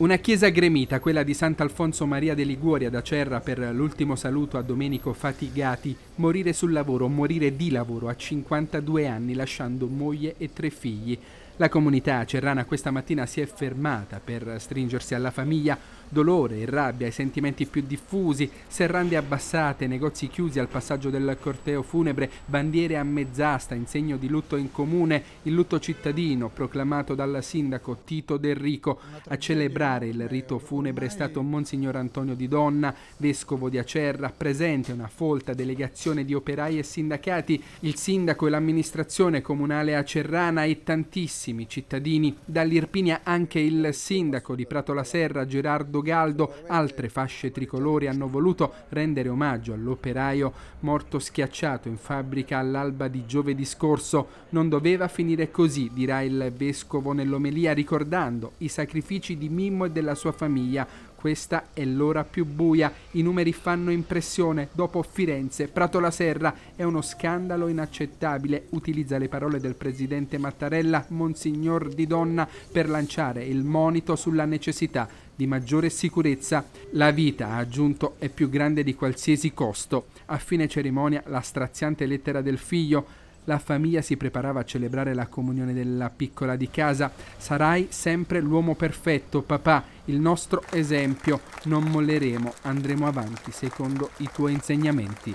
Una chiesa gremita, quella di Sant'Alfonso Maria de Liguori ad Acerra per l'ultimo saluto a Domenico Fatigati, morire sul lavoro, morire di lavoro a 52 anni lasciando moglie e tre figli. La comunità cerrana questa mattina si è fermata per stringersi alla famiglia, dolore e rabbia, i sentimenti più diffusi, serrande abbassate, negozi chiusi al passaggio del corteo funebre, bandiere a mezz'asta in segno di lutto in comune, il lutto cittadino proclamato dal sindaco Tito Derrico. A celebrare il rito funebre è stato Monsignor Antonio Di Donna, vescovo di Acerra, presente una folta delegazione di operai e sindacati, il sindaco e l'amministrazione comunale acerrana e tantissimi tantissimi cittadini, dall'Irpinia anche il sindaco di Prato la Serra, Gerardo Galdo, altre fasce tricolori hanno voluto rendere omaggio all'operaio morto schiacciato in fabbrica all'alba di giovedì scorso. Non doveva finire così, dirà il vescovo nell'omelia, ricordando i sacrifici di Mimmo e della sua famiglia, questa è l'ora più buia, i numeri fanno impressione, dopo Firenze, Prato la Serra, è uno scandalo inaccettabile, utilizza le parole del presidente Mattarella, Monsignor Di Donna, per lanciare il monito sulla necessità di maggiore sicurezza. La vita, ha aggiunto, è più grande di qualsiasi costo. A fine cerimonia la straziante lettera del figlio la famiglia si preparava a celebrare la comunione della piccola di casa. Sarai sempre l'uomo perfetto, papà, il nostro esempio. Non molleremo, andremo avanti secondo i tuoi insegnamenti.